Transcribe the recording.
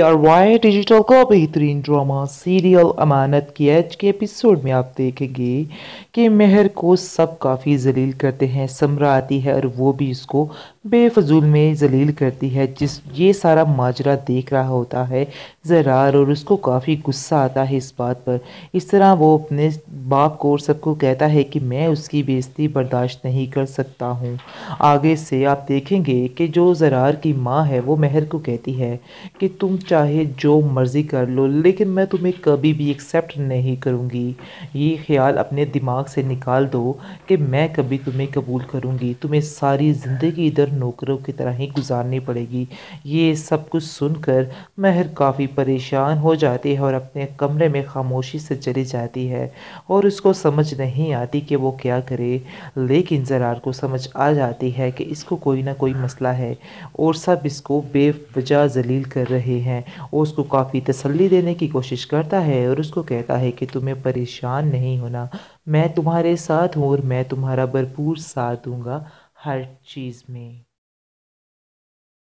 Y digital का बेहतरीन drama serial अमानत की आज के एपिसोड में आप देखेंगे कि मेहर को सब काफ़ी जलील करते हैं समरा आती है और वो भी इसको बेफजूल में जलील करती है जिस ये सारा माजरा देख रहा होता है जरार और उसको काफ़ी गुस्सा आता है इस बात पर इस तरह वो अपने बाप को और सबको कहता है कि मैं उसकी बेजती बर्दाश्त नहीं कर सकता हूँ आगे से आप देखेंगे कि जो जरार की माँ है वो मेहर को कहती है कि तुम चाहे जो मर्ज़ी कर लो लेकिन मैं तुम्हें कभी भी एक्सेप्ट नहीं करूँगी ये ख्याल अपने दिमाग से निकाल दो कि मैं कभी तुम्हें कबूल करूँगी तुम्हें सारी ज़िंदगी इधर नौकरों की तरह ही गुजारनी पड़ेगी ये सब कुछ सुनकर महर काफ़ी परेशान हो जाती है और अपने कमरे में खामोशी से चली जाती है और उसको समझ नहीं आती कि वो क्या करे लेकिन ज़रार को समझ आ जाती है कि इसको कोई ना कोई मसला है और सब इसको बेवजह जलील कर रहे हैं हैं उसको काफ़ी तसल्ली देने की कोशिश करता है और उसको कहता है कि तुम्हें परेशान नहीं होना मैं तुम्हारे साथ हूँ और मैं तुम्हारा भरपूर साथ दूँगा हर चीज़ में